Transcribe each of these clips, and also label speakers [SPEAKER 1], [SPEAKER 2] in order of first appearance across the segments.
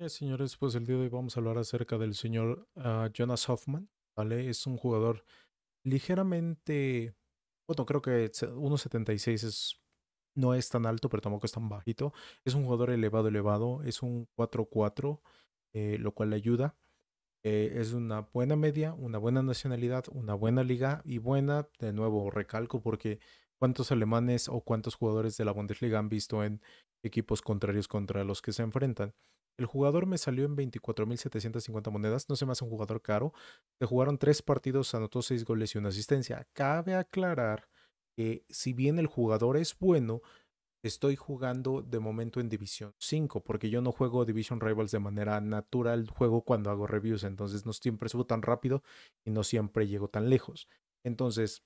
[SPEAKER 1] Eh, señores, pues el día de hoy vamos a hablar acerca del señor ah, Jonas Hoffman, ¿vale? Es un jugador ligeramente, bueno, creo que 1.76 es, no es tan alto, pero tampoco es tan bajito. Es un jugador elevado, elevado, es un 4-4, eh, lo cual le ayuda. Eh, es una buena media, una buena nacionalidad, una buena liga y buena, de nuevo, recalco, porque cuántos alemanes o cuántos jugadores de la Bundesliga han visto en equipos contrarios contra los que se enfrentan. El jugador me salió en 24.750 monedas, no se me hace un jugador caro. Se jugaron tres partidos, anotó seis goles y una asistencia. Cabe aclarar que si bien el jugador es bueno, estoy jugando de momento en División 5, porque yo no juego Division Rivals de manera natural, juego cuando hago reviews, entonces no siempre subo tan rápido y no siempre llego tan lejos. Entonces,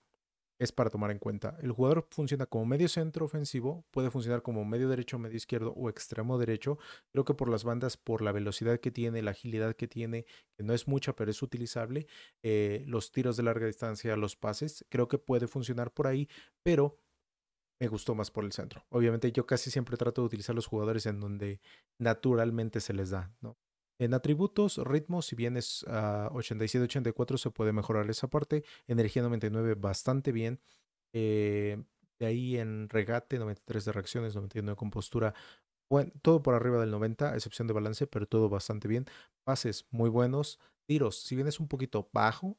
[SPEAKER 1] es para tomar en cuenta. El jugador funciona como medio centro ofensivo, puede funcionar como medio derecho, medio izquierdo o extremo derecho. Creo que por las bandas, por la velocidad que tiene, la agilidad que tiene, que no es mucha, pero es utilizable, eh, los tiros de larga distancia, los pases, creo que puede funcionar por ahí, pero me gustó más por el centro. Obviamente yo casi siempre trato de utilizar los jugadores en donde naturalmente se les da, ¿no? En atributos, ritmo, si bien es 87-84, ah, se puede mejorar esa parte. Energía 99, bastante bien. Eh, de ahí en regate, 93 de reacciones, 99 de compostura. Bueno, todo por arriba del 90, a excepción de balance, pero todo bastante bien. Pases muy buenos. Tiros, si bien es un poquito bajo,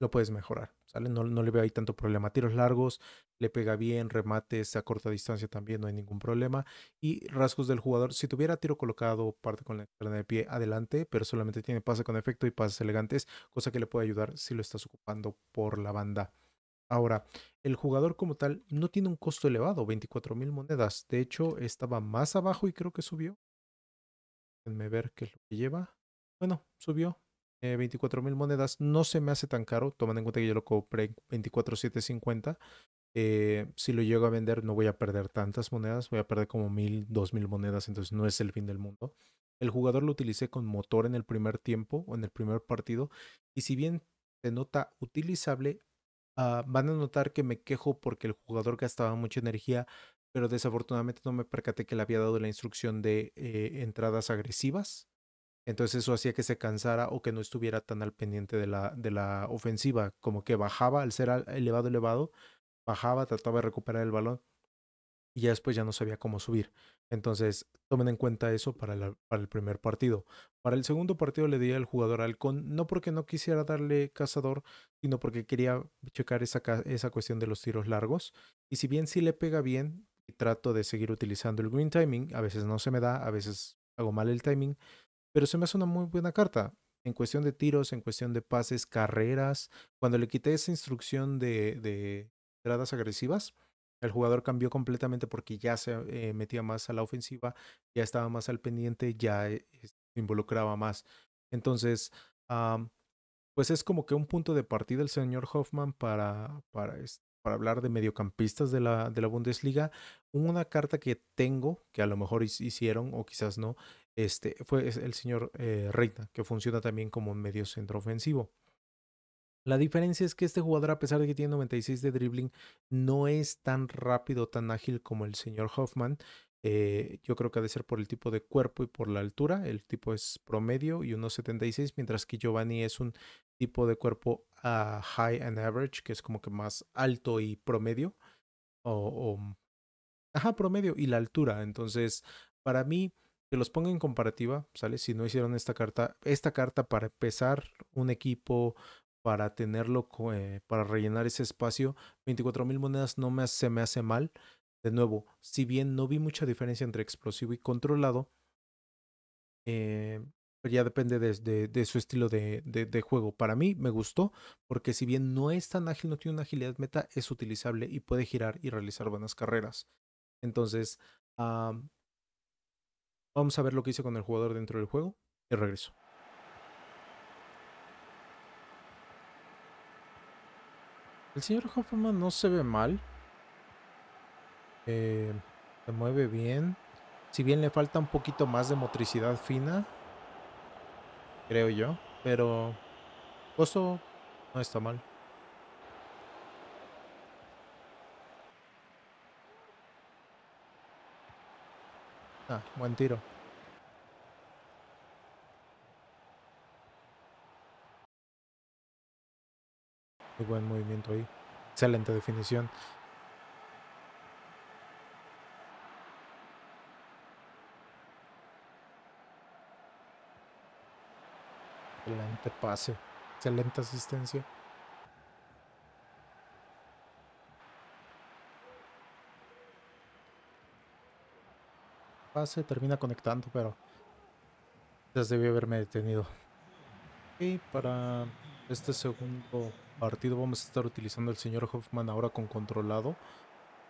[SPEAKER 1] lo puedes mejorar. No, le veo ahí tanto problema. Tiros largos, le pega bien, remates a corta distancia también, no hay ningún problema. Y rasgos del jugador, si tuviera tiro colocado, parte con la escalera de pie adelante, pero solamente tiene pase con efecto y pases elegantes, cosa que le puede ayudar si lo estás ocupando por la banda. Ahora, el jugador como tal no tiene un costo elevado, 24 mil monedas. De hecho, estaba más abajo y creo que subió. Déjenme ver qué es lo que lleva. Bueno, subió 24 eh, mil monedas no se me hace tan caro, tomando en cuenta que yo lo compré 24,750. Eh, si lo llego a vender, no voy a perder tantas monedas, voy a perder como mil, dos mil monedas, entonces no es el fin del mundo. El jugador lo utilicé con motor en el primer tiempo o en el primer partido, y si bien se nota utilizable, ah, van a notar que me quejo porque el jugador gastaba mucha energía, pero desafortunadamente no me percaté que le había dado la instrucción de eh, entradas agresivas entonces eso hacía que se cansara o que no estuviera tan al pendiente de la, de la ofensiva, como que bajaba al ser elevado, elevado, bajaba, trataba de recuperar el balón y ya después ya no sabía cómo subir. Entonces tomen en cuenta eso para, para el primer partido. Para el segundo partido le di al jugador halcón, no porque no quisiera darle cazador, sino porque quería checar esa, esa cuestión de los tiros largos. Y si bien sí le pega bien, y trato de seguir utilizando el green timing, a veces no se me da, a veces hago mal el timing, pero se me hace una muy buena carta. En cuestión de tiros, en cuestión de pases, carreras. Cuando le quité esa instrucción de, de entradas agresivas, el jugador cambió completamente porque ya se eh, metía más a la ofensiva, ya estaba más al pendiente, ya eh, involucraba más. Entonces, pues es como que un punto de partida el señor Hoffman para, para, para hablar de mediocampistas de la, de la Bundesliga. Una carta que tengo, que a lo mejor hicieron o quizás no, este, fue el señor eh, Reina, que funciona también como medio centro ofensivo. La diferencia es que este jugador, a pesar de que tiene 96 de dribbling, no es tan rápido, tan ágil como el señor Hoffman. Eh, yo creo que ha de ser por el tipo de cuerpo y por la altura. El tipo es promedio y 1,76, mientras que Giovanni es un tipo de cuerpo ah, high and average, que es como que más alto y promedio. O, o, ajá, promedio y la altura. Entonces, para mí, que los ponga en comparativa, ¿sale? Si no hicieron esta carta, esta carta para pesar un equipo, para tenerlo, eh, para rellenar ese espacio, 24,000 monedas no me, se me hace mal. De nuevo, si bien no vi mucha diferencia entre explosivo y controlado, eh, ya depende de, su estilo de, juego. Para mí me gustó porque si bien no es tan ágil, no tiene una agilidad meta, es utilizable y puede girar y realizar buenas carreras. Entonces, ah Vamos a ver lo que hice con el jugador dentro del juego y regreso. El señor Hoffman no se ve mal. Eh, se mueve bien. Si bien le falta un poquito más de motricidad fina. Creo yo. Pero... Eso no está mal. Ah, buen tiro. Muy buen movimiento ahí. Excelente definición. Excelente pase. Excelente asistencia. pase, termina conectando, pero ya debí haberme detenido. Y para este segundo partido vamos a estar utilizando el señor Hoffman ahora con controlado.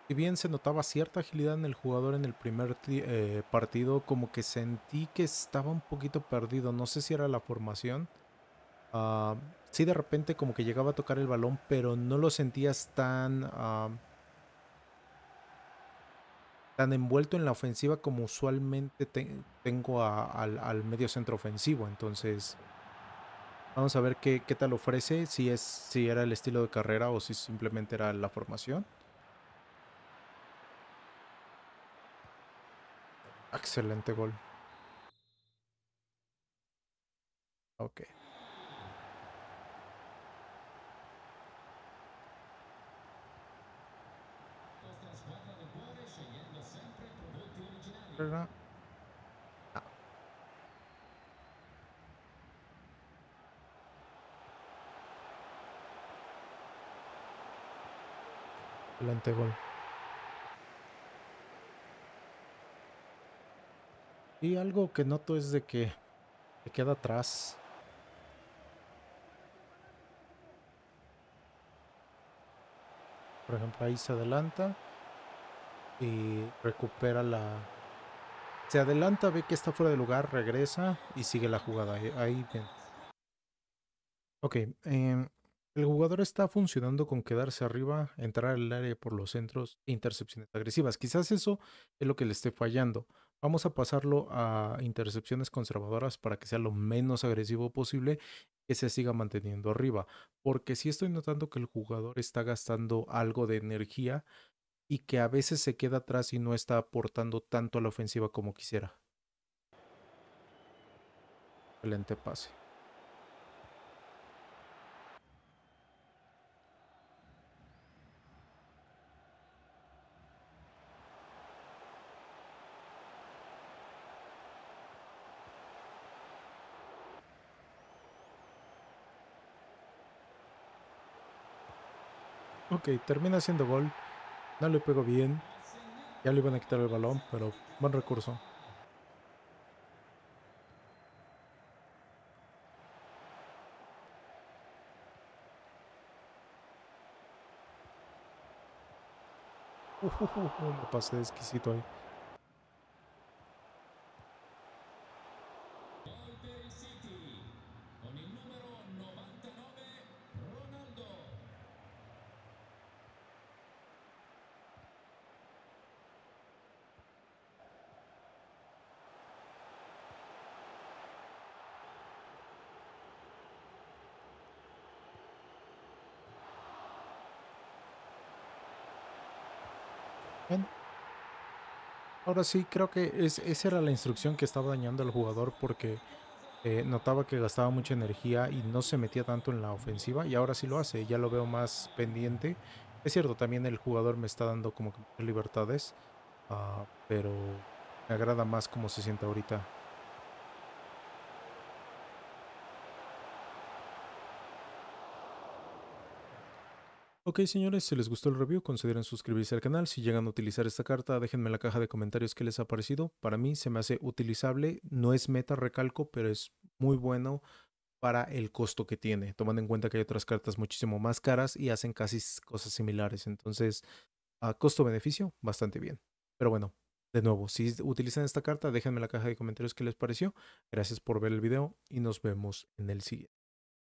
[SPEAKER 1] Si bien se notaba cierta agilidad en el jugador en el primer eh, partido, como que sentí que estaba un poquito perdido. No sé si era la formación. Ah, sí, de repente como que llegaba a tocar el balón, pero no lo sentías tan... Ah, tan envuelto en la ofensiva como usualmente tengo al, medio centro ofensivo. Entonces, vamos a ver qué, qué, tal ofrece, si, es, si era el estilo de carrera o si simplemente era la formación. Excelente gol. Okay. carrera. gol. Y algo que noto es de que se queda atrás. Por ejemplo, ahí se adelanta y recupera la, se adelanta, ve que está fuera de lugar, regresa y sigue la jugada. Eh, ahí bien. Ok, em, el jugador está funcionando con quedarse arriba, entrar al área por los centros e intercepciones agresivas. Quizás eso es lo que le esté fallando. Vamos a pasarlo a intercepciones conservadoras para que sea lo menos agresivo posible que se siga manteniendo arriba. Porque si estoy notando que el jugador está gastando algo de energía y que a veces se queda atrás y no está aportando tanto a la ofensiva como quisiera. Excelente pase. Ok, termina siendo gol. No le pegó bien. Ya le iban a quitar el balón, pero buen recurso. Uh, uh, pasé exquisito ahí. Ahora sí, creo que esa era la instrucción que estaba dañando al jugador porque eh, notaba que gastaba mucha energía y no se metía tanto en la ofensiva y ahora sí lo hace, ya lo veo más pendiente. Es cierto, también el jugador me está dando como libertades, ah, pero me agrada más cómo se siente ahorita. Ok señores, si les gustó el review, consideren suscribirse al canal. Si llegan a utilizar esta carta, déjenme en la caja de comentarios qué les ha parecido. Para mí se me hace utilizable, no es meta, recalco, pero es muy bueno para el costo que tiene, tomando en cuenta que hay otras cartas muchísimo más caras y hacen casi cosas similares. Entonces, a costo-beneficio, bastante bien. Pero bueno, de nuevo, si utilizan esta carta, déjenme en la caja de comentarios qué les pareció. Gracias por ver el video y nos vemos en el siguiente.